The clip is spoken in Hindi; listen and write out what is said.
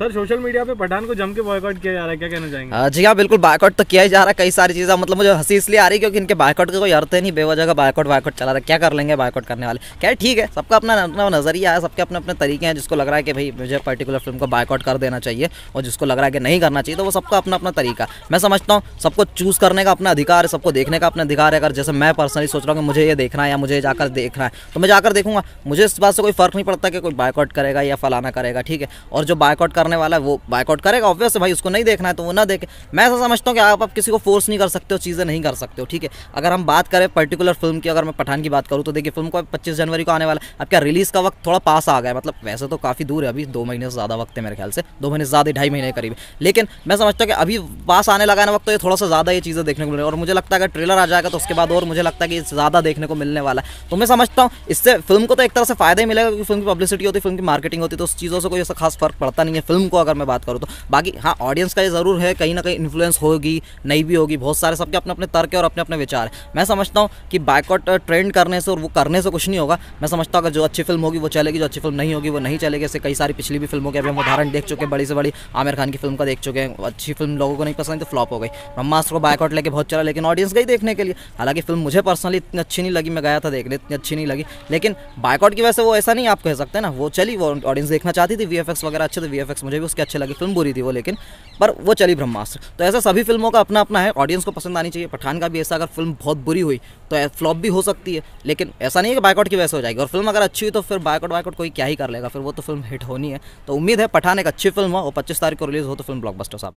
सर सोशल मीडिया पे पठान को जम के बॉयकॉट किया जा रहा है क्या कहना चाहेंगे हाँ जी हाँ बिल्कुल बायकॉट तो किया ही जा रहा है कई सारी चीज़ें मतलब मुझे हंसी इसलिए आ रही है क्योंकि इनके बायकॉट का कोई अर्थ है नहीं बेवजह का बायकॉट बायकॉट चला रहा है क्या कर लेंगे बायकॉट करने वाले क्या ठीक है सबका अपना अपना नज़रिया है सबके अपने अपने तरीके हैं जिसको लग रहा है कि भाई मुझे पर्टिकुलर फिल्म को बायकॉट कर देना चाहिए और जिसको लग रहा है कि नहीं करना चाहिए तो वो सबका अपना अपना तरीका मैं समझता हूँ सबको चूज़ करने का अपना अधिकार है सबको देखने का अपना अधिकार है अगर जैसे मैं पर्सनली सोच रहा हूँ कि मुझे ये देखना है या मुझे जाकर देखना है तो मैं जाकर देखूंगा मुझे इस बात से कोई फ़र्क नहीं पड़ता कि कोई बायकॉट करेगा या फलाना करेगा ठीक है और जो बायकॉट करना करने वाला है वो बाइकआउट करेगा ऑब्वियस भाई उसको नहीं देखना है तो वो ना देखे मैं ऐसा समझता हूँ कि आप आप किसी को फोर्स नहीं कर सकते हो चीज़ें नहीं कर सकते हो ठीक है अगर हम बात करें पर्टिकुलर फिल्म की अगर मैं पठान की बात करूँ तो देखिए फिल्म को पच्चीस जनवरी को आने वाला है अब क्या रिलीज़ का वक्त थोड़ा पास आ गया मतलब वैसे तो काफ़ी दूर है अभी दो महीने से ज़्यादा वक्त है मेरे ख्याल से दो महीने से ज़्यादा ढाई महीने करीब लेकिन मैं समझता हूँ कि अभी पास आने लगा ना वक्त तो ये थोड़ा सा ज़्यादा ये चीज़ें देखने को मिल और मुझे लगता है अगर ट्रेलर आ जाएगा तो उसके बाद और मुझे लगता है कि ज़्यादा देखने को मिलने वाला है तो मैं समझता हूँ इससे फिल्म को तो एक तरह से फ़ायदा ही मिलेगा क्योंकि फिल्म की पब्लिसिटी होती है फिल्म की मार्केटिंग होती है तो उस चीज़ों से कोई ऐसा खास फर्क पड़ता नहीं है फिल्म फिल्म को अगर मैं बात करूँ तो बाकी हाँ ऑडियंस का ये ज़रूर है कहीं ना कहीं इन्फ्लुएंस होगी नहीं भी होगी बहुत सारे सबके अपने अपने तर्क और अपने अपने विचार है मैं समझता हूँ कि बाइकआउट ट्रेंड uh, करने से और वो करने से कुछ नहीं होगा मैं समझता हूँ अगर जो अच्छी फिल्म होगी वो चलेगी जो अच्छी फिल्म नहीं होगी वो नहीं चलेगी ऐसे कई सारी पिछली भी फिल्मों के अभी हम उदाहरण देख चुके हैं बड़ी से बड़ी आमिर खान की फिल्म का देख चुके हैं अच्छी फिल्म लोगों को नहीं पसंद तो फ्लॉप हो गई ब्रह्मास्त्र को बाइकआउट लेके बहुत चला लेकिन ऑडियंस गई देखने के लिए हालांकि फिल्म मुझे पर्सनली इतनी अच्छी नहीं लगी मैं गया था देखने इतनी अच्छी नहीं लगी लेकिन बाइकआउट की वजह से वो ऐसा नहीं आप कह सकते ना वो चली वो ऑडियंस देखना चाहती थी वी वगैरह अच्छे थे वी मुझे भी उसके अच्छे लगे फिल्म बुरी थी वो लेकिन पर वो चली ब्रह्मास्त्र तो ऐसा सभी फिल्मों का अपना अपना है ऑडियंस को पसंद आनी चाहिए पठान का भी ऐसा अगर फिल्म बहुत बुरी हुई तो फ्लॉप भी हो सकती है लेकिन ऐसा नहीं है कि बायकॉट की वैसे हो जाएगी और फिल्म अगर अच्छी हुई तो फिर बायकॉट बायकॉट कोई क्या ही कर लेगा फिर वो तो फिल्म हिट होनी है तो उम्मीद है पठान एक अच्छी फिल्म हो और पच्चीस तारीख को रिलीज़ हो तो फिल्म ब्लॉकबस्टर साहब